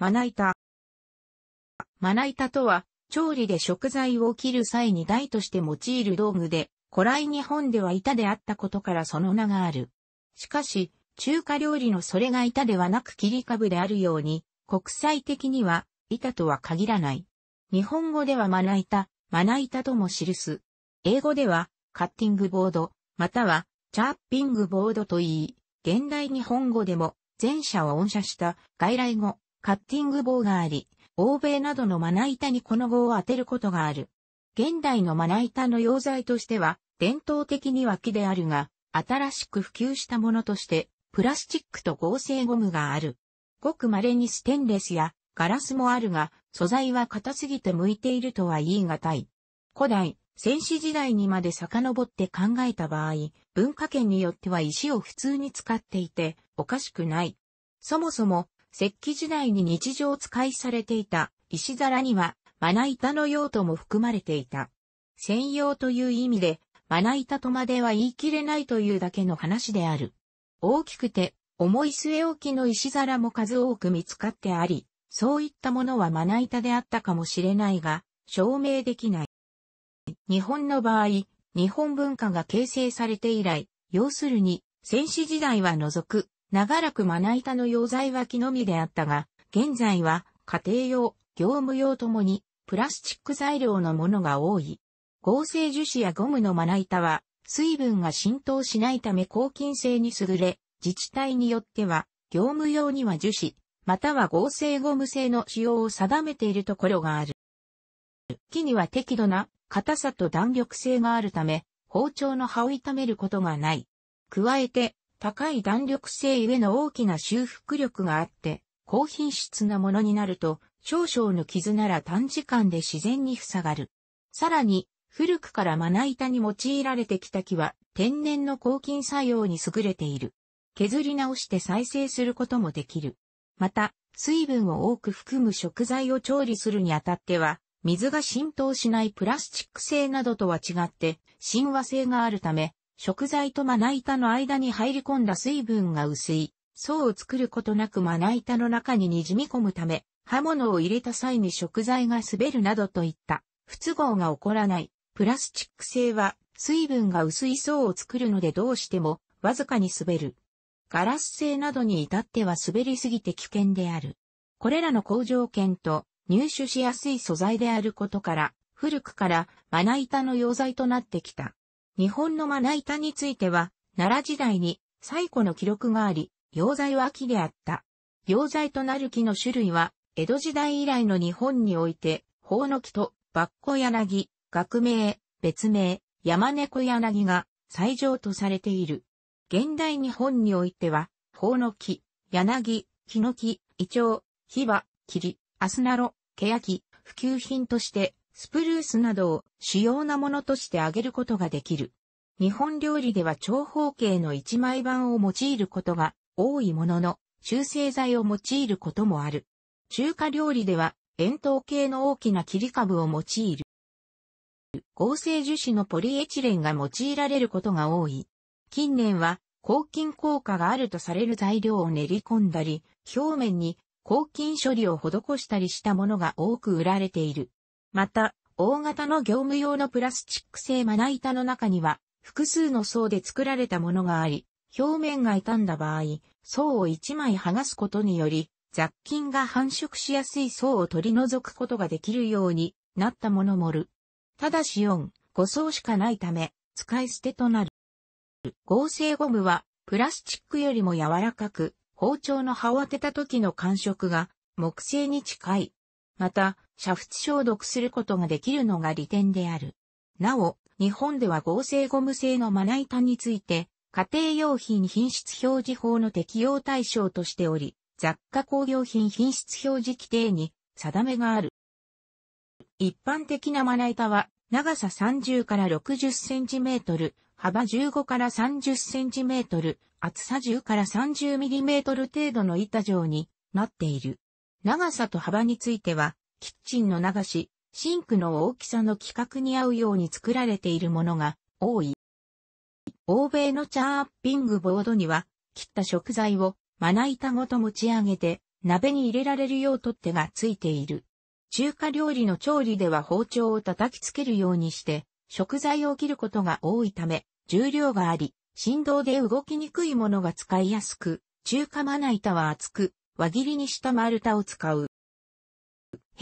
まな板。まな板とは、調理で食材を切る際に台として用いる道具で、古来日本では板であったことからその名がある。しかし、中華料理のそれが板ではなく切り株であるように、国際的には板とは限らない。日本語ではまな板、まな板とも記す。英語では、カッティングボード、または、チャッピングボードといい、現代日本語でも、前者を音写した外来語、カッティング棒があり、欧米などのまな板にこの語を当てることがある。現代のまな板の溶剤としては、伝統的に脇であるが、新しく普及したものとして、プラスチックと合成ゴムがある。ごく稀にステンレスやガラスもあるが、素材は硬すぎて向いているとは言い難い。古代、戦士時代にまで遡って考えた場合、文化圏によっては石を普通に使っていて、おかしくない。そもそも、石器時代に日常使いされていた石皿には、まな板の用途も含まれていた。専用という意味で、まな板とまでは言い切れないというだけの話である。大きくて、重い据え置きの石皿も数多く見つかってあり、そういったものはまな板であったかもしれないが、証明できない。日本の場合、日本文化が形成されて以来、要するに、戦死時代は除く、長らくまな板の溶剤は木のみであったが、現在は家庭用、業務用ともにプラスチック材料のものが多い。合成樹脂やゴムのまな板は水分が浸透しないため抗菌性に優れ、自治体によっては業務用には樹脂、または合成ゴム製の使用を定めているところがある。木には適度な硬さと弾力性があるため、包丁の刃を痛めることがない。加えて、高い弾力性ゆえの大きな修復力があって、高品質なものになると、少々の傷なら短時間で自然に塞がる。さらに、古くからまな板に用いられてきた木は、天然の抗菌作用に優れている。削り直して再生することもできる。また、水分を多く含む食材を調理するにあたっては、水が浸透しないプラスチック製などとは違って、親和性があるため、食材とまな板の間に入り込んだ水分が薄い、層を作ることなくまな板の中に滲み込むため、刃物を入れた際に食材が滑るなどといった不都合が起こらない。プラスチック製は水分が薄い層を作るのでどうしてもわずかに滑る。ガラス製などに至っては滑りすぎて危険である。これらの好条件と入手しやすい素材であることから、古くからまな板の溶剤となってきた。日本のまな板については、奈良時代に最古の記録があり、溶剤は木であった。溶剤となる木の種類は、江戸時代以来の日本において、法の木と、バッコ柳、学名、別名、山猫柳が最上とされている。現代日本においては、法の木、柳、ヒノキ、イチョウ、ヒバ、霧、アスナロ、ケヤキ、普及品としてスプルースなどを主要なものとして揚げることができる。日本料理では長方形の一枚板を用いることが多いものの、中性剤を用いることもある。中華料理では円筒形の大きな切り株を用いる。合成樹脂のポリエチレンが用いられることが多い。近年は抗菌効果があるとされる材料を練り込んだり、表面に抗菌処理を施したりしたものが多く売られている。また、大型の業務用のプラスチック製まな板の中には、複数の層で作られたものがあり、表面が傷んだ場合、層を1枚剥がすことにより、雑菌が繁殖しやすい層を取り除くことができるようになったものもる。ただし4、5層しかないため、使い捨てとなる。合成ゴムは、プラスチックよりも柔らかく、包丁の刃を当てた時の感触が木製に近い。また、煮沸消毒することができるのが利点である。なお、日本では合成ゴム製のまな板について、家庭用品品質表示法の適用対象としており、雑貨工業品品質表示規定に定めがある。一般的なまな板は、長さ30から60センチメートル、幅15から30センチメートル、厚さ10から30ミリメートル程度の板状になっている。長さと幅については、キッチンの流し、シンクの大きさの規格に合うように作られているものが多い。欧米のチャーピングボードには、切った食材をまな板ごと持ち上げて、鍋に入れられるよう取っ手がついている。中華料理の調理では包丁を叩きつけるようにして、食材を切ることが多いため、重量があり、振動で動きにくいものが使いやすく、中華まな板は厚く、輪切りにした丸太を使う。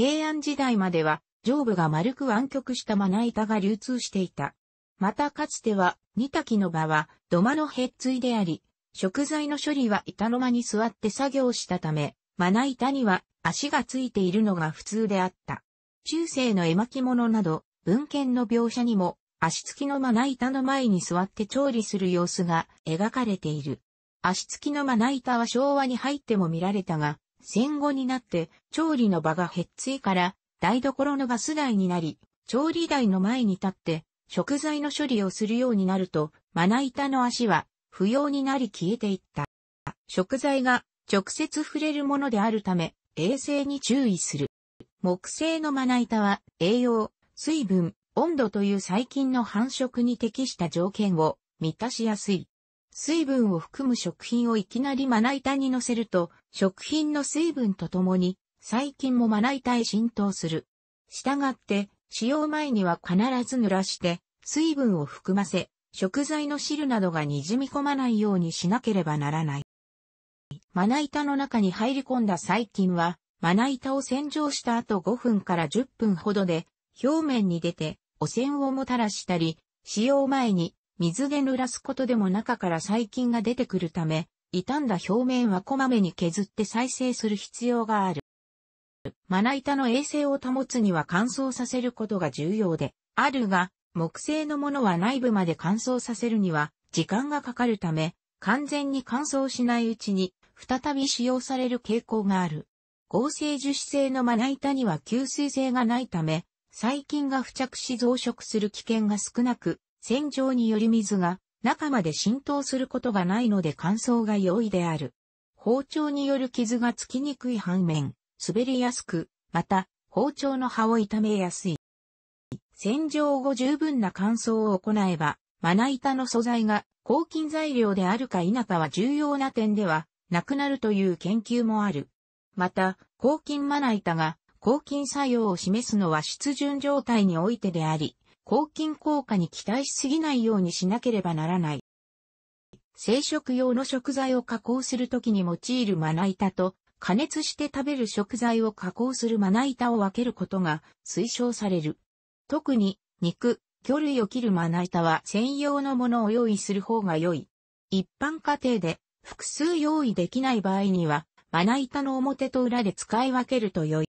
平安時代までは上部が丸く湾曲したまな板が流通していた。またかつては、煮炊きの場は土間のへっついであり、食材の処理は板の間に座って作業したため、まな板には足がついているのが普通であった。中世の絵巻物など、文献の描写にも、足つきのまな板の前に座って調理する様子が描かれている。足つきのまな板は昭和に入っても見られたが、戦後になって調理の場が減っついから台所のガス台になり、調理台の前に立って食材の処理をするようになると、まな板の足は不要になり消えていった。食材が直接触れるものであるため、衛生に注意する。木製のまな板は栄養、水分、温度という細菌の繁殖に適した条件を満たしやすい。水分を含む食品をいきなりまな板に乗せると、食品の水分とともに、細菌もまな板へ浸透する。したがって、使用前には必ず濡らして、水分を含ませ、食材の汁などがにじみ込まないようにしなければならない。まな板の中に入り込んだ細菌は、まな板を洗浄した後5分から10分ほどで、表面に出て、汚染をもたらしたり、使用前に水で濡らすことでも中から細菌が出てくるため、傷んだ表面はこまめに削って再生する必要がある。まな板の衛生を保つには乾燥させることが重要で、あるが、木製のものは内部まで乾燥させるには時間がかかるため、完全に乾燥しないうちに再び使用される傾向がある。合成樹脂製のまな板には吸水性がないため、細菌が付着し増殖する危険が少なく、洗浄により水が中まで浸透することがないので乾燥が容易である。包丁による傷がつきにくい反面、滑りやすく、また、包丁の刃を痛めやすい。洗浄後十分な乾燥を行えば、まな板の素材が抗菌材料であるか否かは重要な点ではなくなるという研究もある。また、抗菌まな板が抗菌作用を示すのは湿潤状態においてであり、抗菌効果に期待しすぎないようにしなければならない。生食用の食材を加工するときに用いるまな板と、加熱して食べる食材を加工するまな板を分けることが推奨される。特に、肉、魚類を切るまな板は専用のものを用意する方が良い。一般家庭で複数用意できない場合には、まな板の表と裏で使い分けると良い。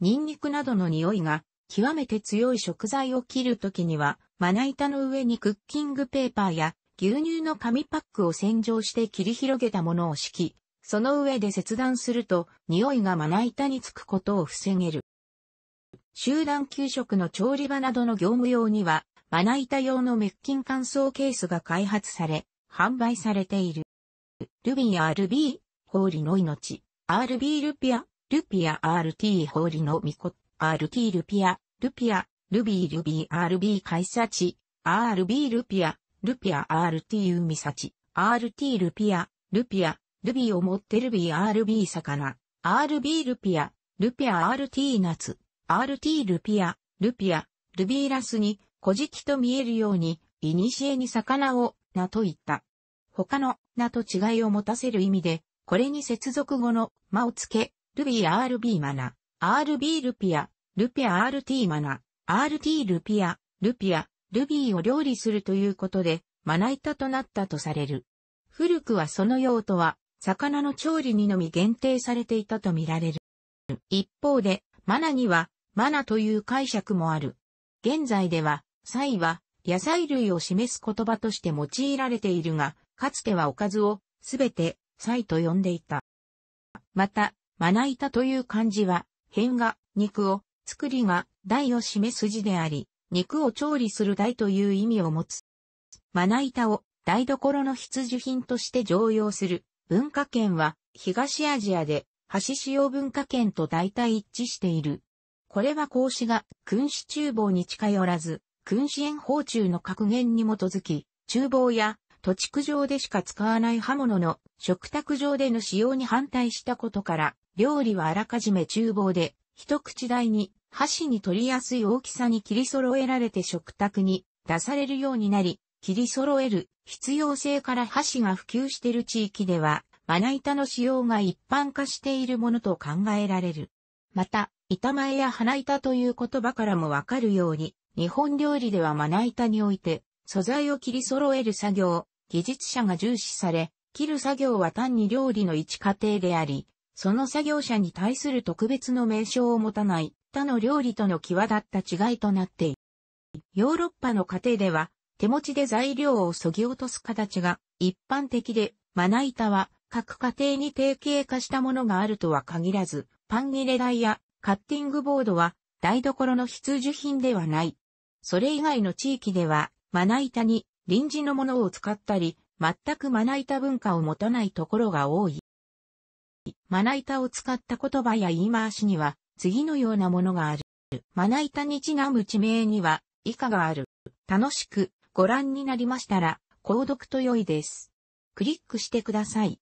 ニンニクなどの匂いが極めて強い食材を切るときには、まな板の上にクッキングペーパーや牛乳の紙パックを洗浄して切り広げたものを敷き、その上で切断すると、匂いがまな板につくことを防げる。集団給食の調理場などの業務用には、まな板用の滅菌乾燥ケースが開発され、販売されている。ルビン RB、氷の命、RB ルピア、ルピア RT 氷のミコ、RT ルピア、ルピア、ルビールビー RB 会社地、RB ルピア、ルピア r t 海ミサチ、RT ルピア、ルピア、ルビーを持ってルビー RB 魚、RB ルピア、ルピア RT ナツ、RT ルピア、ルピア、ルビーラスに、古事記と見えるように、古に魚を、なと言った。他の、なと違いを持たせる意味で、これに接続語の、間をつけ、ルビー RB マナ、RB ルピア、ルピア RT マナ、RT ルピア、ルピア、ルビーを料理するということで、まな板となったとされる。古くはその用途は、魚の調理にのみ限定されていたとみられる。一方で、マナには、マナという解釈もある。現在では、サイは、野菜類を示す言葉として用いられているが、かつてはおかずを、すべて、サイと呼んでいた。また、まな板という漢字は、変が、肉を、作りが台を示す字であり、肉を調理する台という意味を持つ。まな板を台所の必需品として常用する文化圏は東アジアで箸使用文化圏と大体一致している。これは孔子が君子厨房に近寄らず、君子園法中の格言に基づき、厨房や土地区上でしか使わない刃物の食卓上での使用に反対したことから、料理はあらかじめ厨房で一口大に箸に取りやすい大きさに切り揃えられて食卓に出されるようになり、切り揃える必要性から箸が普及している地域では、まな板の使用が一般化しているものと考えられる。また、板前や花板という言葉からもわかるように、日本料理ではまな板において、素材を切り揃える作業、技術者が重視され、切る作業は単に料理の一過程であり、その作業者に対する特別の名称を持たない他の料理との際立った違いとなっている。ヨーロッパの家庭では手持ちで材料を削ぎ落とす形が一般的で、まな板は各家庭に定型化したものがあるとは限らず、パン切れ台やカッティングボードは台所の必需品ではない。それ以外の地域では、まな板に臨時のものを使ったり、全くまな板文化を持たないところが多い。まな板を使った言葉や言い回しには、次のようなものがある。まな板にちなむ地名には、以下がある。楽しくご覧になりましたら、購読と良いです。クリックしてください。